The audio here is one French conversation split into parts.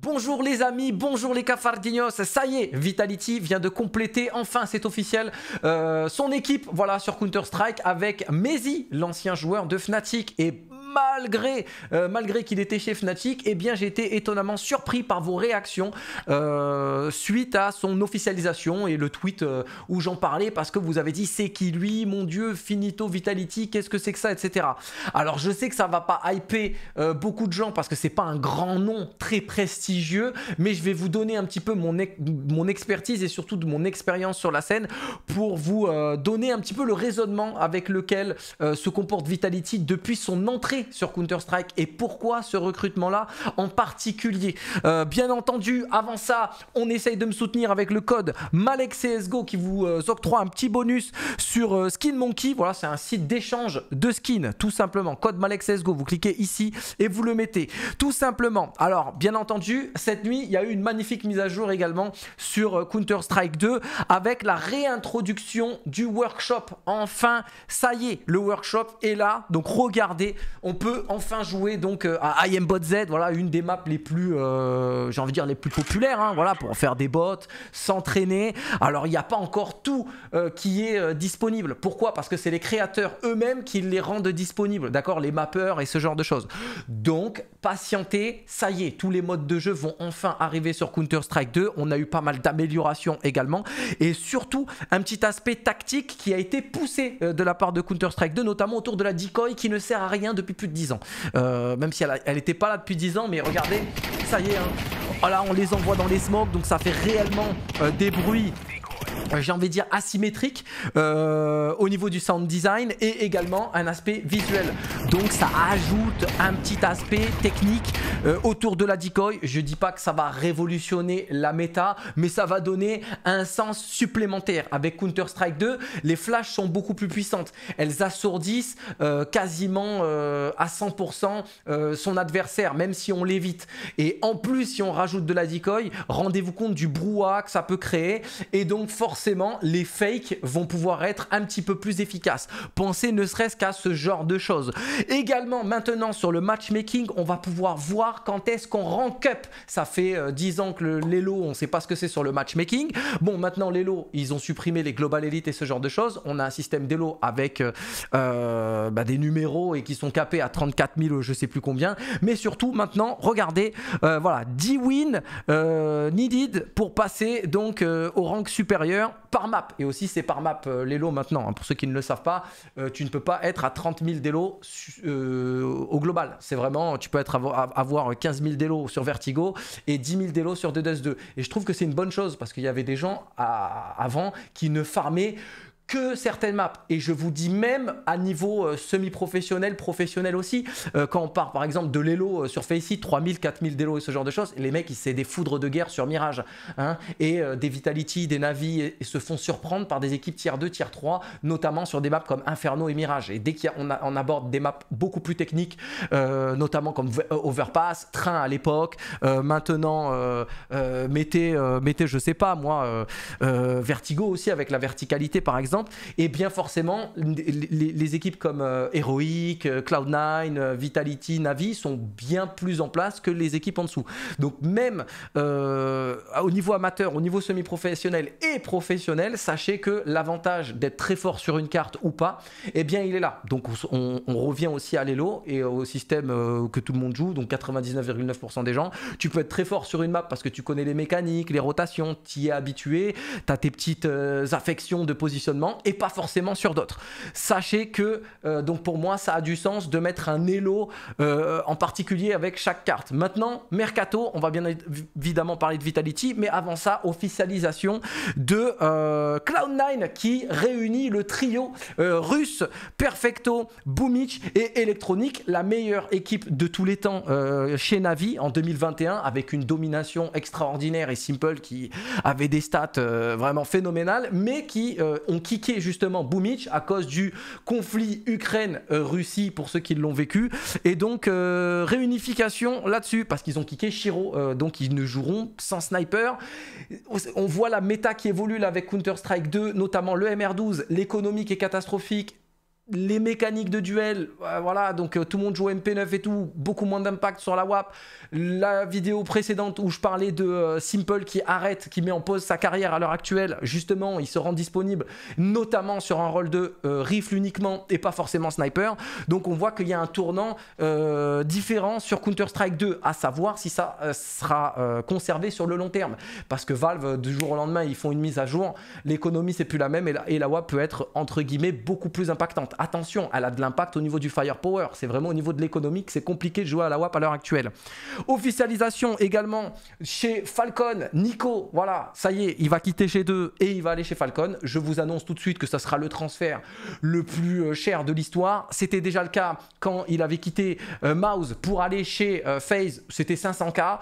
Bonjour les amis, bonjour les cafardinos, ça y est, Vitality vient de compléter, enfin c'est officiel, euh, son équipe voilà, sur Counter-Strike avec Mezi, l'ancien joueur de Fnatic et malgré, euh, malgré qu'il était chez Fnatic, eh bien j'ai été étonnamment surpris par vos réactions euh, suite à son officialisation et le tweet euh, où j'en parlais parce que vous avez dit c'est qui lui, mon dieu, finito vitality, qu'est-ce que c'est que ça, etc. Alors je sais que ça va pas hyper beaucoup de gens parce que c'est pas un grand nom très prestigieux, mais je vais vous donner un petit peu mon, mon expertise et surtout de mon expérience sur la scène pour vous donner un petit peu le raisonnement avec lequel se comporte Vitality depuis son entrée sur Counter-Strike et pourquoi ce recrutement-là en particulier. Euh, bien entendu, avant ça, on essaye de me soutenir avec le code Malexsgo qui vous euh, octroie un petit bonus sur euh, SkinMonkey. Voilà, c'est un site d'échange de skins, tout simplement. Code Malexsgo, vous cliquez ici et vous le mettez, tout simplement. Alors, bien entendu, cette nuit, il y a eu une magnifique mise à jour également sur Counter-Strike 2 avec la réintroduction du workshop. Enfin, ça y est, le workshop est là. Donc, regardez, on peut enfin jouer donc euh, à I Am Bot Z, voilà, une des maps les plus, euh, j'ai envie de dire, les plus populaires, hein, voilà, pour faire des bots, s'entraîner. Alors, il n'y a pas encore tout euh, qui est disponible. Pourquoi Parce que c'est les créateurs eux-mêmes qui les rendent disponibles, d'accord Les mappeurs et ce genre de choses. Donc, patientez, ça y est, tous les modes de jeu vont enfin arriver sur Counter-Strike 2. On a eu pas mal d'améliorations également. Et surtout, un petit aspect tactique qui a été poussé de la part de Counter-Strike 2, notamment autour de la decoy qui ne sert à rien depuis plus de 10 ans. Euh, même si elle n'était pas là depuis 10 ans, mais regardez, ça y est, voilà, hein. ah on les envoie dans les smokes, donc ça fait réellement euh, des bruits euh, j'ai envie de dire asymétrique euh, au niveau du sound design et également un aspect visuel. Donc ça ajoute un petit aspect technique euh, autour de la decoy. Je dis pas que ça va révolutionner la méta, mais ça va donner un sens supplémentaire. Avec Counter-Strike 2, les flashs sont beaucoup plus puissantes. Elles assourdissent quasiment à 100% son adversaire, même si on l'évite. Et en plus, si on rajoute de la decoy, rendez-vous compte du brouhaha que ça peut créer. Et donc forcément, forcément, les fakes vont pouvoir être un petit peu plus efficaces. Pensez ne serait-ce qu'à ce genre de choses. Également, maintenant, sur le matchmaking, on va pouvoir voir quand est-ce qu'on rank up. Ça fait 10 euh, ans que les on ne sait pas ce que c'est sur le matchmaking. Bon, maintenant, les ils ont supprimé les Global Elite et ce genre de choses. On a un système d'Elo avec euh, euh, bah, des numéros et qui sont capés à 34 000, je ne sais plus combien. Mais surtout, maintenant, regardez, voilà, 10 wins needed pour passer donc au rank supérieur par map. Et aussi, c'est par map euh, les lots maintenant. Hein. Pour ceux qui ne le savent pas, euh, tu ne peux pas être à 30 000 délos au global. C'est vraiment, tu peux être avoir 15 000 délos sur Vertigo et 10 000 délos sur Dedos 2. Et je trouve que c'est une bonne chose parce qu'il y avait des gens avant qui ne farmaient que certaines maps. Et je vous dis même à niveau euh, semi-professionnel, professionnel aussi, euh, quand on part par exemple de l'Elo euh, sur Faceit, 3000, 4000 d'Elo et ce genre de choses, les mecs ils c'est des foudres de guerre sur Mirage, hein, et des Vitality, des Navi, et, se font surprendre par des équipes tier 2, tier 3, notamment sur des maps comme Inferno et Mirage. Et dès qu'on aborde des maps beaucoup plus techniques, notamment comme Overpass, Train à l'époque, maintenant mettez, mettez, je sais pas moi, Vertigo aussi avec la verticalité par exemple, et bien forcément, les, équipes comme euh, Heroic, euh, Cloud9, euh, Vitality, Navi sont bien plus en place que les équipes en dessous. Donc même au niveau amateur, au niveau semi-professionnel et professionnel, sachez que l'avantage d'être très fort sur une carte ou pas, eh bien il est là. Donc on, revient aussi à l'élo et au système que tout le monde joue, donc 99,9% des gens. Tu peux être très fort sur une map parce que tu connais les mécaniques, les rotations, tu y es habitué, tu as tes petites affections de positionnement et pas forcément sur d'autres. Sachez que, euh, donc pour moi, ça a du sens de mettre un Elo euh, en particulier avec chaque carte. Maintenant, Mercato, on va bien évidemment parler de Vitality, mais avant ça, officialisation de euh, Cloud9 qui réunit le trio russe, Perfecto, Boomich et Electronic, la meilleure équipe de tous les temps chez Navi en 2021 avec une domination extraordinaire et Simple qui avait des stats vraiment phénoménales, mais qui ont quitté justement Boumich à cause du conflit Ukraine-Russie pour ceux qui l'ont vécu. Et donc, euh, réunification là-dessus, parce qu'ils ont kické Shiro, euh, donc ils ne joueront sans sniper. On voit la méta qui évolue avec Counter-Strike 2, notamment le MR12, l'économique est catastrophique, les mécaniques de duel, euh, voilà, donc euh, tout le monde joue MP9 et tout, beaucoup moins d'impact sur la WAP. La vidéo précédente où je parlais de euh, Simple qui arrête, qui met en pause sa carrière à l'heure actuelle, justement, il se rend disponible, notamment sur un rôle de rifle uniquement et pas forcément sniper. Donc on voit qu'il y a un tournant différent sur Counter-Strike 2, à savoir si ça sera conservé sur le long terme. Parce que Valve, du jour au lendemain, ils font une mise à jour, l'économie c'est plus la même et la WAP peut être entre guillemets beaucoup plus impactante attention, elle a de l'impact au niveau du firepower. C'est vraiment au niveau de l'économie que c'est compliqué de jouer à la WAP à l'heure actuelle. Officialisation également chez Falcon. Nico, voilà, ça y est, il va quitter chez 2 et il va aller chez Falcon. Je vous annonce tout de suite que ça sera le transfert le plus euh, cher de l'histoire. C'était déjà le cas quand il avait quitté euh, Mouse pour aller chez FaZe, euh, c'était 500K.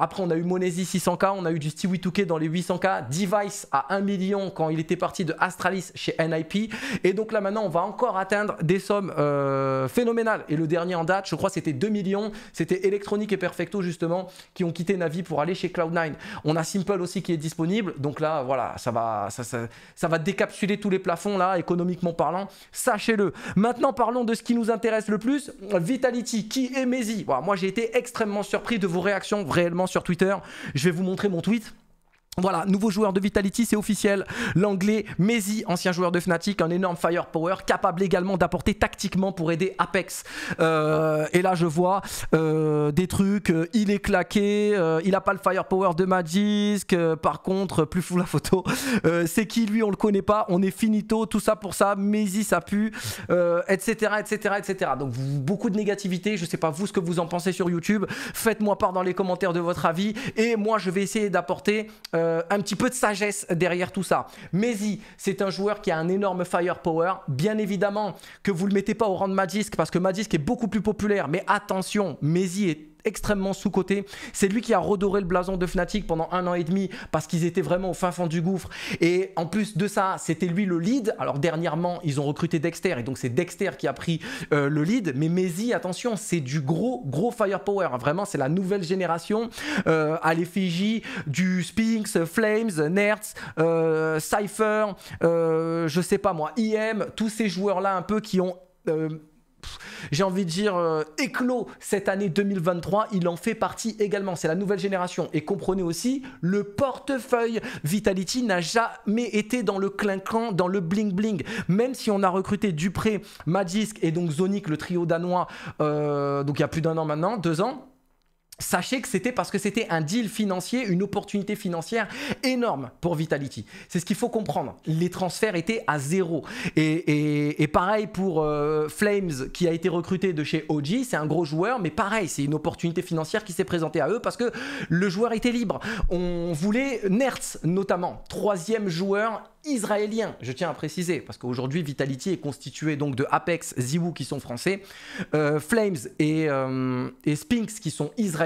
après, on a eu Monesi 600K, on a eu du Stewie k dans les 800K, Device à 1 million quand il était parti de Astralis chez NIP. Et donc là, maintenant, on va encore atteindre des sommes euh, phénoménales. Et le dernier en date, je crois, c'était 2 millions. C'était électronique et Perfecto, justement, qui ont quitté Navi pour aller chez Cloud9. On a Simple aussi qui est disponible. Donc là, voilà, ça va, ça, va décapsuler tous les plafonds, là, économiquement parlant. Sachez-le. Maintenant, parlons de ce qui nous intéresse le plus. Vitality, qui est Maisy, moi, j'ai été extrêmement surpris de vos réactions réellement sur Twitter. Je vais vous montrer mon tweet. Voilà, nouveau joueur de Vitality, c'est officiel. L'anglais Maisy, ancien joueur de Fnatic, un énorme firepower, capable également d'apporter tactiquement pour aider Apex. Euh, et là, je vois euh, des trucs, euh, il est claqué, il n'a pas le firepower de Magisk, par contre, plus fou la photo. c'est qui lui, on le connaît pas, on est finito, tout ça pour ça, Maisy, ça pue, etc., etc., etc. Donc, beaucoup de négativité, je sais pas vous ce que vous en pensez sur YouTube, faites-moi part dans les commentaires de votre avis, et moi, je vais essayer d'apporter... Euh, un petit peu de sagesse derrière tout ça. Maisy c'est un joueur qui a un énorme firepower. Bien évidemment que vous ne le mettez pas au rang de Madisque parce que Madisque est beaucoup plus populaire. Mais attention, Maisy est extrêmement sous-coté. C'est lui qui a redoré le blason de Fnatic pendant un an et demi parce qu'ils étaient vraiment au fin fond du gouffre. Et en plus de ça, c'était lui le lead. Alors dernièrement, ils ont recruté Dexter et donc c'est Dexter qui a pris euh, le lead. Mais Maisy, attention, c'est du gros, gros firepower. Vraiment, c'est la nouvelle génération à euh, l'effigie du Sphinx, Flames, Nerds, euh, Cypher, je sais pas moi, IM, tous ces joueurs-là un peu qui ont j'ai envie de dire, euh, éclos cette année 2023. Il en fait partie également. C'est la nouvelle génération. Et comprenez aussi le portefeuille. Vitality n'a jamais été dans le clinquant, dans le bling-bling. Même si on a recruté Dupré, Magisk et donc Zonic, le trio danois, euh, donc il y a plus d'un an maintenant, deux ans. Sachez que c'était parce que c'était un deal financier, une opportunité financière énorme pour Vitality. C'est ce qu'il faut comprendre. Les transferts étaient à zéro. Et, pareil pour euh, Flames qui a été recruté de chez OG, c'est un gros joueur, mais pareil, c'est une opportunité financière qui s'est présentée à eux parce que le joueur était libre. On voulait Nertz notamment, troisième joueur israélien, je tiens à préciser, parce qu'aujourd'hui Vitality est constitué donc de Apex, Ziwu qui sont français, euh, Flames et, euh, et Spinks qui sont israéliens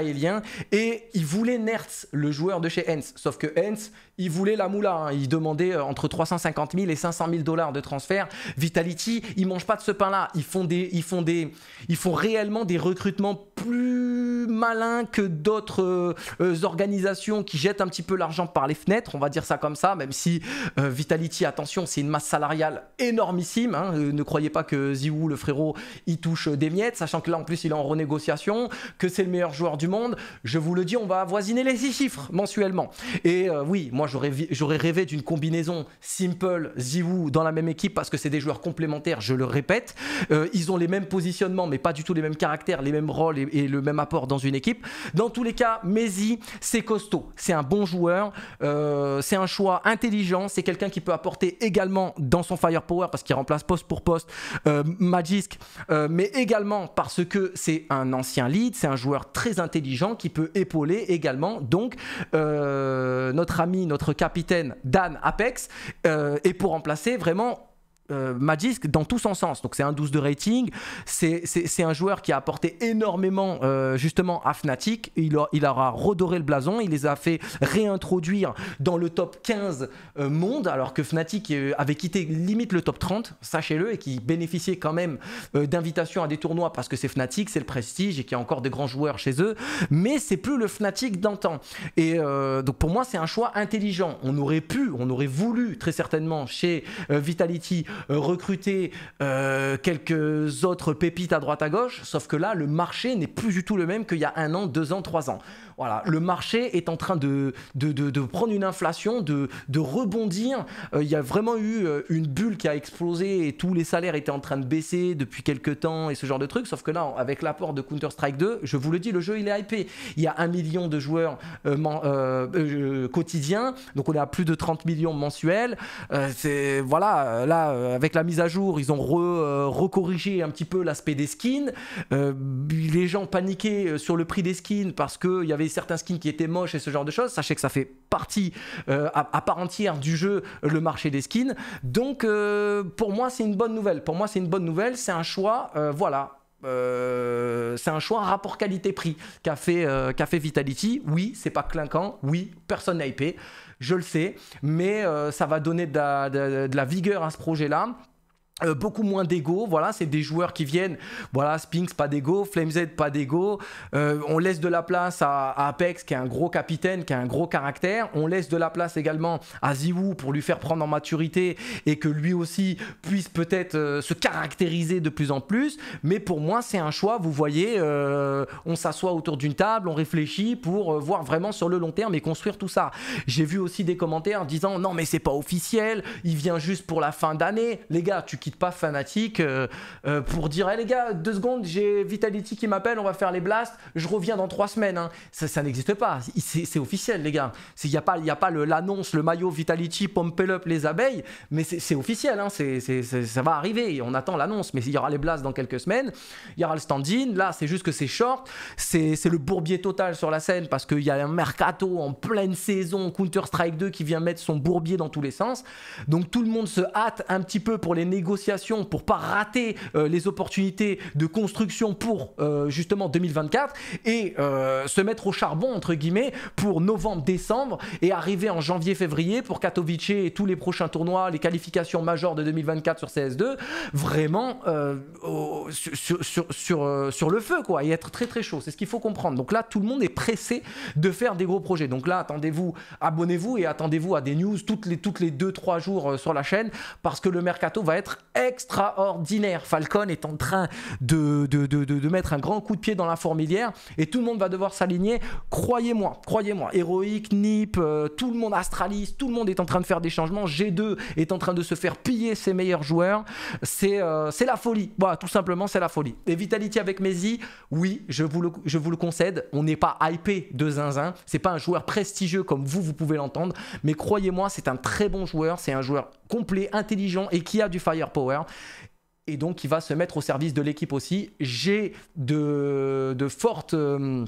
et il voulait Nertz, le joueur de chez Hens. Sauf que Hens, il voulait la moula. Hein. Il demandait euh, entre 350 000 et 500 000 dollars de transfert. Vitality, ils mange pas de ce pain-là. Ils font des, ils font des, ils font réellement des recrutements plus malins que d'autres euh, euh, organisations qui jettent un petit peu l'argent par les fenêtres. On va dire ça comme ça, même si Vitality, attention, c'est une masse salariale énormissime. Hein. ne croyez pas que Ziou, le frérot, il touche des miettes, sachant que là en plus il est en renégociation, que c'est le meilleur joueur du monde, je vous le dis, on va avoisiner les six chiffres mensuellement. Et euh, oui, moi j'aurais rêvé d'une combinaison Simple, Ziwu dans la même équipe parce que c'est des joueurs complémentaires, je le répète. Euh, ils ont les mêmes positionnements, mais pas du tout les mêmes caractères, les mêmes rôles et, le même apport dans une équipe. Dans tous les cas, Mezi, c'est costaud, c'est un bon joueur, euh, c'est un choix intelligent, c'est quelqu'un qui peut apporter également dans son firepower parce qu'il remplace poste pour poste Magisk, mais également parce que c'est un ancien lead, c'est un joueur très intelligent qui peut épauler également donc euh, notre ami, notre capitaine Dan Apex, et euh, pour remplacer vraiment euh, dans tout son sens. Donc c'est un 12 de rating, c'est un joueur qui a apporté énormément euh, justement à Fnatic, il, a, il aura redoré le blason, il les a fait réintroduire dans le top 15 euh, monde, alors que Fnatic euh, avait quitté limite le top 30, sachez-le, et qui bénéficiait quand même d'invitations à des tournois parce que c'est Fnatic, c'est le prestige et qu'il y a encore des grands joueurs chez eux, mais c'est plus le Fnatic d'antan. Et donc pour moi c'est un choix intelligent. On aurait pu, on aurait voulu très certainement chez Vitality euh, recruter euh, quelques autres pépites à droite à gauche, sauf que là, le marché n'est plus du tout le même qu'il y a un an, deux ans, trois ans. Voilà, le marché est en train de, de, prendre une inflation, de, rebondir. Euh, il y a vraiment eu une bulle qui a explosé et tous les salaires étaient en train de baisser depuis quelques temps et ce genre de trucs, sauf que là, avec l'apport de Counter-Strike 2, je vous le dis, le jeu, il est hypé. Il y a un million de joueurs quotidiens, donc on est à plus de 30 millions mensuels. c'est voilà, là euh, avec la mise à jour, ils ont euh, recorrigé un petit peu l'aspect des skins. Euh, les gens paniquaient sur le prix des skins parce qu'il y avait certains skins qui étaient moches et ce genre de choses. Sachez que ça fait partie à, part entière du jeu, le marché des skins. Donc pour moi, c'est une bonne nouvelle. Pour moi, c'est une bonne nouvelle. C'est un choix. voilà, c'est un choix rapport qualité-prix qu'a fait, fait, Vitality. Oui, c'est pas clinquant. Oui, personne n'a hypé je le sais, mais euh, ça va donner de la, vigueur à ce projet-là. Euh, beaucoup moins d'ego, voilà, c'est des joueurs qui viennent, voilà, Spinks pas d'ego, Flamez pas d'ego, euh, on laisse de la place à, Apex qui est un gros capitaine, qui a un gros caractère, on laisse de la place également à Ziwoo pour lui faire prendre en maturité et que lui aussi puisse peut-être euh, se caractériser de plus en plus, mais pour moi c'est un choix, vous voyez, on s'assoit autour d'une table, on réfléchit pour voir vraiment sur le long terme et construire tout ça. J'ai vu aussi des commentaires disant non mais c'est pas officiel, il vient juste pour la fin d'année, les gars, tu quittes pas fanatique euh, euh, pour dire eh, les gars, deux secondes, j'ai Vitality qui m'appelle, on va faire les blasts, je reviens dans trois semaines. Hein. Ça, n'existe pas. C'est officiel, les gars. Il n'y a pas, y a pas l'annonce, le, maillot Vitality, pompe up les abeilles, mais c'est officiel. Hein. ça va arriver. On attend l'annonce, mais il y aura les blasts dans quelques semaines. Il y aura le stand-in. Là, c'est juste que c'est short. C'est le bourbier total sur la scène parce qu'il y a un mercato en pleine saison, Counter-Strike 2 qui vient mettre son bourbier dans tous les sens. Donc tout le monde se hâte un petit peu pour les négociations pour pour pas rater euh, les opportunités de construction pour euh, justement 2024 et euh, se mettre au charbon entre guillemets pour novembre-décembre et arriver en janvier-février pour Katowice et tous les prochains tournois, les qualifications majeures de 2024 sur CS2, vraiment sur, sur, sur, sur, le feu quoi et être très très chaud. C'est ce qu'il faut comprendre. Donc là, tout le monde est pressé de faire des gros projets. Donc là, attendez-vous, abonnez-vous et attendez-vous à des news toutes les toutes les deux trois jours sur la chaîne parce que le mercato va être extraordinaire. Falcon est en train de, de, mettre un grand coup de pied dans la fourmilière et tout le monde va devoir s'aligner. Croyez-moi, croyez-moi. Héroïque, Nip, euh, tout le monde, Astralis, tout le monde est en train de faire des changements. G2 est en train de se faire piller ses meilleurs joueurs. Euh, c'est la folie. Voilà, tout simplement, c'est la folie. Et Vitality avec Messi, oui, je vous le, je vous le concède. On n'est pas hypé de zinzin. C'est pas un joueur prestigieux comme vous, vous pouvez l'entendre. Mais croyez-moi, c'est un très bon joueur. C'est un joueur complet, intelligent et qui a du firepower et donc il va se mettre au service de l'équipe aussi. J'ai de, fortes... Euh,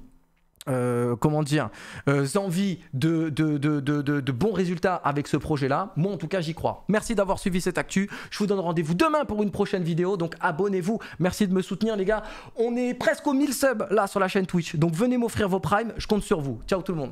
euh, comment dire, euh, envies de, de, de, bons résultats avec ce projet-là. Moi, en tout cas, j'y crois. Merci d'avoir suivi cette actu. Je vous donne rendez-vous demain pour une prochaine vidéo. Donc, abonnez-vous. Merci de me soutenir, les gars. On est presque aux 1000 subs là sur la chaîne Twitch. Donc, venez m'offrir vos primes. Je compte sur vous. Ciao tout le monde.